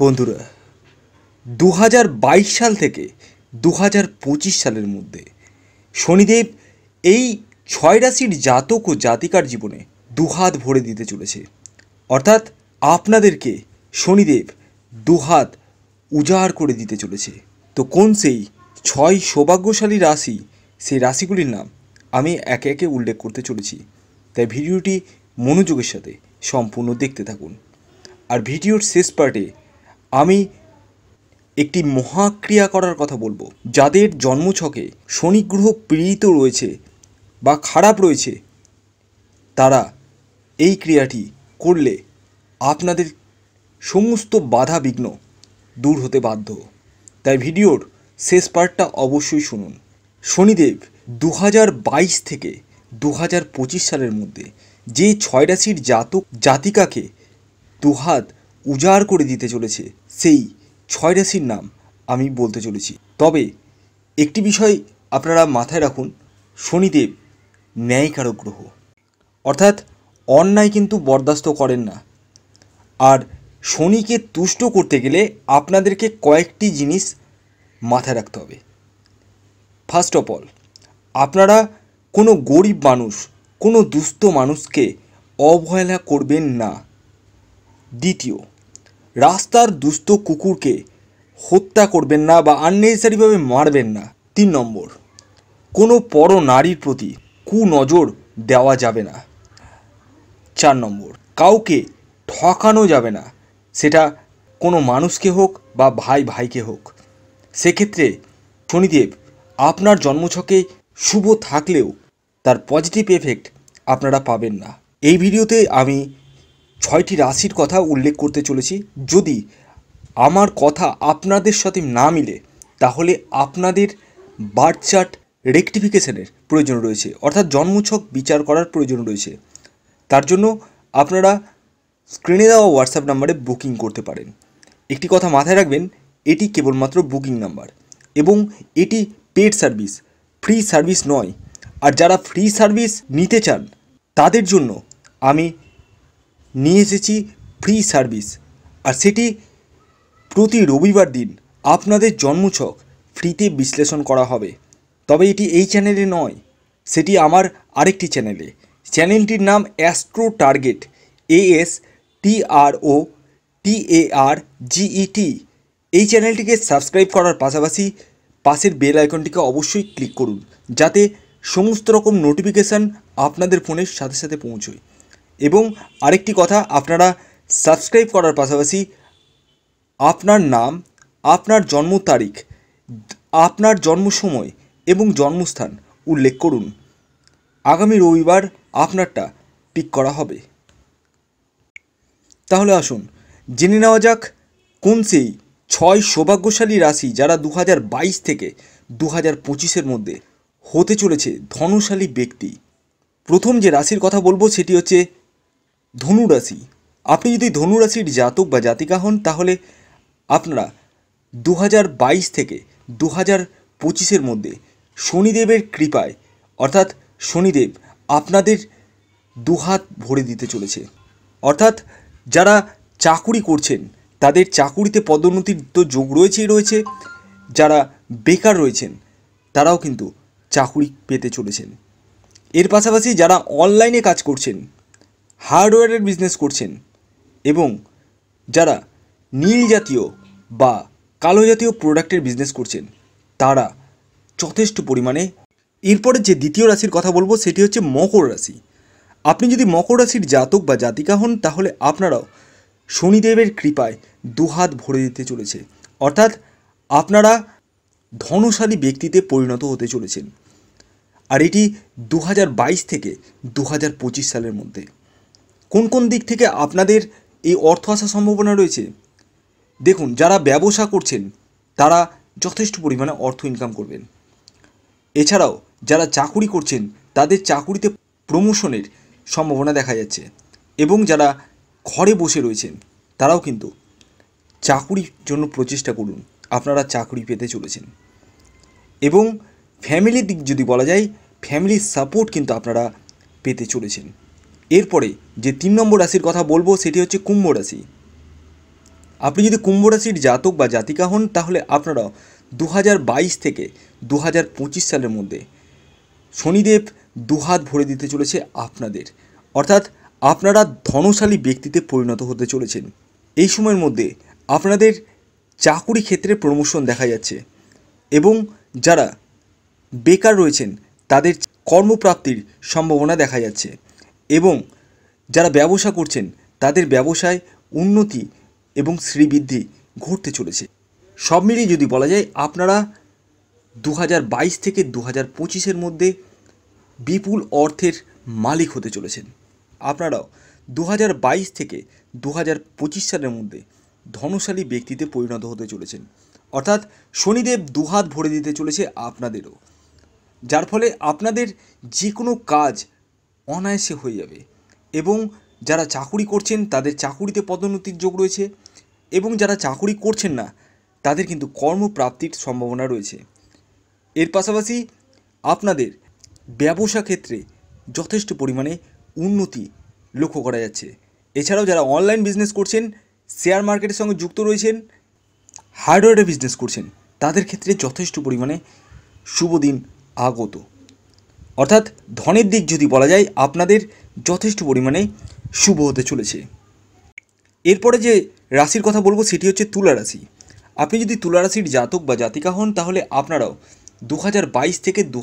বন্ধুরা দু সাল থেকে দু সালের মধ্যে শনিদেব এই ছয় রাশির জাতক ও জাতিকার জীবনে দুহাত ভরে দিতে চলেছে অর্থাৎ আপনাদেরকে শনিদেব দুহাত উজাড় করে দিতে চলেছে তো কোন সেই ছয় সৌভাগ্যশালী রাশি সেই রাশিগুলির নাম আমি একে একে উল্লেখ করতে চলেছি তাই ভিডিওটি মনোযোগের সাথে সম্পূর্ণ দেখতে থাকুন আর ভিডিওর শেষ পার্টে আমি একটি মহাক্রিয়া করার কথা বলবো যাদের জন্মছকে শনি গ্রহ পীড়িত রয়েছে বা খারাপ রয়েছে তারা এই ক্রিয়াটি করলে আপনাদের সমস্ত বাধা বিঘ্ন দূর হতে বাধ্য তাই ভিডিওর শেষ পার্টটা অবশ্যই শুনুন শনিদেব দু বাইশ থেকে দু সালের মধ্যে যে ছয় রাশির জাতক জাতিকাকে দুহাত উজাড় করে দিতে চলেছে সেই ছয় রাশির নাম আমি বলতে চলেছি তবে একটি বিষয় আপনারা মাথায় রাখুন শনিদেব ন্যায়কারক গ্রহ অর্থাৎ অন্যায় কিন্তু বরদাস্ত করেন না আর শনিকে তুষ্ট করতে গেলে আপনাদেরকে কয়েকটি জিনিস মাথায় রাখতে হবে ফার্স্ট অফ অল আপনারা কোনো গরিব মানুষ কোনো দুস্থ মানুষকে অবহেলা করবেন না দ্বিতীয় রাস্তার দুস্থ কুকুরকে হত্যা করবেন না বা আননেসারিভাবে মারবেন না তিন নম্বর কোনো পর নারীর প্রতি কুনজর দেওয়া যাবে না চার নম্বর কাউকে ঠকানো যাবে না সেটা কোনো মানুষকে হোক বা ভাই ভাইকে হোক সেক্ষেত্রে শনিদেব আপনার জন্মছকে শুভ থাকলেও তার পজিটিভ এফেক্ট আপনারা পাবেন না এই ভিডিওতে আমি ছয়টি রাশির কথা উল্লেখ করতে চলেছি যদি আমার কথা আপনাদের সাথে না মিলে তাহলে আপনাদের বার্থ চার্ট রেকটিফিকেশানের প্রয়োজন রয়েছে অর্থাৎ জন্মছক বিচার করার প্রয়োজন রয়েছে তার জন্য আপনারা স্ক্রিনে দেওয়া হোয়াটসঅ্যাপ নাম্বারে বুকিং করতে পারেন একটি কথা মাথায় রাখবেন এটি কেবলমাত্র বুকিং নাম্বার এবং এটি পেড সার্ভিস ফ্রি সার্ভিস নয় আর যারা ফ্রি সার্ভিস নিতে চান তাদের জন্য আমি নিয়ে এসেছি ফ্রি সার্ভিস আর সেটি প্রতি রবিবার দিন আপনাদের জন্মছক ফ্রিতে বিশ্লেষণ করা হবে তবে এটি এই চ্যানেলে নয় সেটি আমার আরেকটি চ্যানেলে চ্যানেলটির নাম astro target A S T R O T A R G E T এই চ্যানেলটিকে সাবস্ক্রাইব করার পাশাপাশি পাশের বেল আইকনটিকে অবশ্যই ক্লিক করুন যাতে সমস্ত রকম নোটিফিকেশান আপনাদের ফোনের সাথে সাথে পৌঁছয় এবং আরেকটি কথা আপনারা সাবস্ক্রাইব করার পাশাপাশি আপনার নাম আপনার জন্ম তারিখ আপনার জন্ম সময় এবং জন্মস্থান উল্লেখ করুন আগামী রবিবার আপনারটা পিক করা হবে তাহলে আসুন জেনে নেওয়া যাক কোন সেই ছয় সৌভাগ্যশালী রাশি যারা দু থেকে দু হাজার মধ্যে হতে চলেছে ধনশালী ব্যক্তি প্রথম যে রাশির কথা বলবো সেটি হচ্ছে ধনুরাশি আপনি যদি ধনুরাশির জাতক বা জাতিকা হন তাহলে আপনারা দু থেকে দু হাজার পঁচিশের মধ্যে শনিদেবের কৃপায় অর্থাৎ শনিদেব আপনাদের দুহাত ভরে দিতে চলেছে অর্থাৎ যারা চাকুরি করছেন তাদের চাকুরিতে পদোন্নতির তো যোগ রয়েছেই রয়েছে যারা বেকার রয়েছেন তারাও কিন্তু চাকুরি পেতে চলেছেন এর পাশাপাশি যারা অনলাইনে কাজ করছেন হার্ডওয়্যারের বিজনেস করছেন এবং যারা নীল জাতীয় বা কালো জাতীয় প্রোডাক্টের বিজনেস করছেন তারা যথেষ্ট পরিমাণে এরপরে যে দ্বিতীয় রাশির কথা বলবো সেটি হচ্ছে মকর রাশি আপনি যদি মকর রাশির জাতক বা জাতিকা হন তাহলে আপনারাও শনিদেবের কৃপায় দুহাত ভরে দিতে চলেছে অর্থাৎ আপনারা ধনশালী ব্যক্তিতে পরিণত হতে চলেছেন আর এটি দু থেকে দু সালের মধ্যে কোন কোন দিক থেকে আপনাদের এই অর্থ আসার সম্ভাবনা রয়েছে দেখুন যারা ব্যবসা করছেন তারা যথেষ্ট পরিমাণে অর্থ ইনকাম করবেন এছাড়াও যারা চাকুরি করছেন তাদের চাকুরিতে প্রমোশনের সম্ভাবনা দেখা যাচ্ছে এবং যারা ঘরে বসে রয়েছেন তারাও কিন্তু চাকুরির জন্য প্রচেষ্টা করুন আপনারা চাকরি পেতে চলেছেন এবং ফ্যামিলির দিক যদি বলা যায় ফ্যামিলির সাপোর্ট কিন্তু আপনারা পেতে চলেছেন এরপরে যে তিন নম্বর রাশির কথা বলবো সেটি হচ্ছে কুম্ভ রাশি আপনি যদি কুম্ভ রাশির জাতক বা জাতিকা হন তাহলে আপনারা দু থেকে দু সালের মধ্যে শনিদেব দুহাত ভরে দিতে চলেছে আপনাদের অর্থাৎ আপনারা ধনশালী ব্যক্তিতে পরিণত হতে চলেছেন এই সময়ের মধ্যে আপনাদের চাকুরি ক্ষেত্রে প্রমোশন দেখা যাচ্ছে এবং যারা বেকার রয়েছেন তাদের কর্মপ্রাপ্তির সম্ভাবনা দেখা যাচ্ছে এবং যারা ব্যবসা করছেন তাদের ব্যবসায় উন্নতি এবং শ্রীবৃদ্ধি ঘটতে চলেছে সব মিলিয়ে যদি বলা যায় আপনারা দু থেকে দু হাজার মধ্যে বিপুল অর্থের মালিক হতে চলেছেন আপনারাও দু থেকে দু সালের মধ্যে ধনশালী ব্যক্তিতে পরিণত হতে চলেছেন অর্থাৎ শনিদেব দুহাত ভরে দিতে চলেছে আপনাদেরও যার ফলে আপনাদের যে কোনো কাজ অনায়াসে হয়ে যাবে এবং যারা চাকুরি করছেন তাদের চাকুরিতে পদোন্নতির যোগ রয়েছে এবং যারা চাকুরি করছেন না তাদের কিন্তু কর্মপ্রাপ্তির সম্ভাবনা রয়েছে এর পাশাপাশি আপনাদের ব্যবসা ক্ষেত্রে যথেষ্ট পরিমাণে উন্নতি লক্ষ্য করা যাচ্ছে এছাড়াও যারা অনলাইন বিজনেস করছেন শেয়ার মার্কেটের সঙ্গে যুক্ত রয়েছেন হার্ডওয়্যারে বিজনেস করছেন তাদের ক্ষেত্রে যথেষ্ট পরিমাণে শুভ দিন আগত অর্থাৎ ধনের দিক যদি বলা যায় আপনাদের যথেষ্ট পরিমাণে শুভ হতে চলেছে এরপরে যে রাশির কথা বলবো সেটি হচ্ছে তুলা রাশি আপনি যদি তুলা রাশির জাতক বা জাতিকা হন তাহলে আপনারাও দু থেকে দু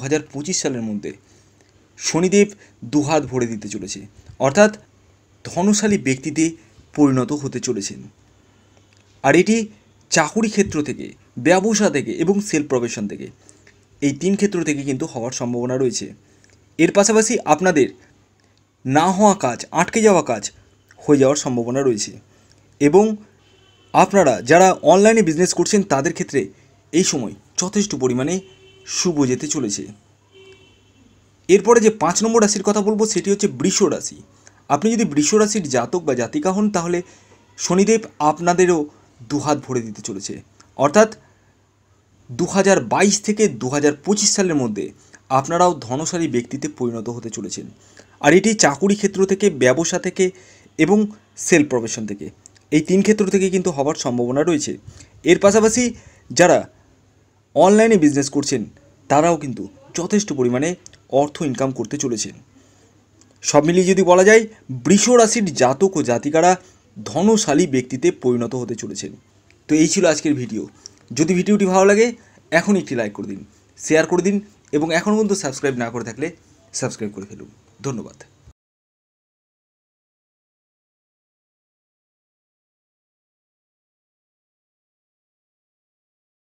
সালের মধ্যে শনিদেব দুহাত ভরে দিতে চলেছে অর্থাৎ ধনশালী ব্যক্তিতে পরিণত হতে চলেছেন আর এটি চাকুরি ক্ষেত্র থেকে ব্যবসা থেকে এবং সেল প্রফেশন থেকে এই তিন ক্ষেত্র থেকে কিন্তু হওয়ার সম্ভাবনা রয়েছে এর পাশাপাশি আপনাদের না হওয়া কাজ আটকে যাওয়া কাজ হয়ে যাওয়ার সম্ভাবনা রয়েছে এবং আপনারা যারা অনলাইনে বিজনেস করছেন তাদের ক্ষেত্রে এই সময় যথেষ্ট পরিমাণে শুভ যেতে চলেছে এরপরে যে পাঁচ নম্বর রাশির কথা বলবো সেটি হচ্ছে বৃষ রাশি আপনি যদি বৃষ রাশির জাতক বা জাতিকা হন তাহলে শনিদেব আপনাদেরও দুহাত ভরে দিতে চলেছে অর্থাৎ দু থেকে দু সালের মধ্যে আপনারাও ধনশালী ব্যক্তিতে পরিণত হতে চলেছেন আর এটি চাকুরি ক্ষেত্র থেকে ব্যবসা থেকে এবং সেল প্রফেশন থেকে এই তিন ক্ষেত্র থেকে কিন্তু হওয়ার সম্ভাবনা রয়েছে এর পাশাপাশি যারা অনলাইনে বিজনেস করছেন তারাও কিন্তু যথেষ্ট পরিমাণে অর্থ ইনকাম করতে চলেছেন সব মিলিয়ে যদি বলা যায় বৃষ রাশির জাতক ও জাতিকারা ধনশালী ব্যক্তিতে পরিণত হতে চলেছেন তো এই ছিল আজকের ভিডিও যদি ভিডিওটি ভালো লাগে এখন একটি লাইক করে দিন শেয়ার করে দিন এবং এখন পর্যন্ত সাবস্ক্রাইব না করে থাকলে সাবস্ক্রাইব করে ফেলুন ধন্যবাদ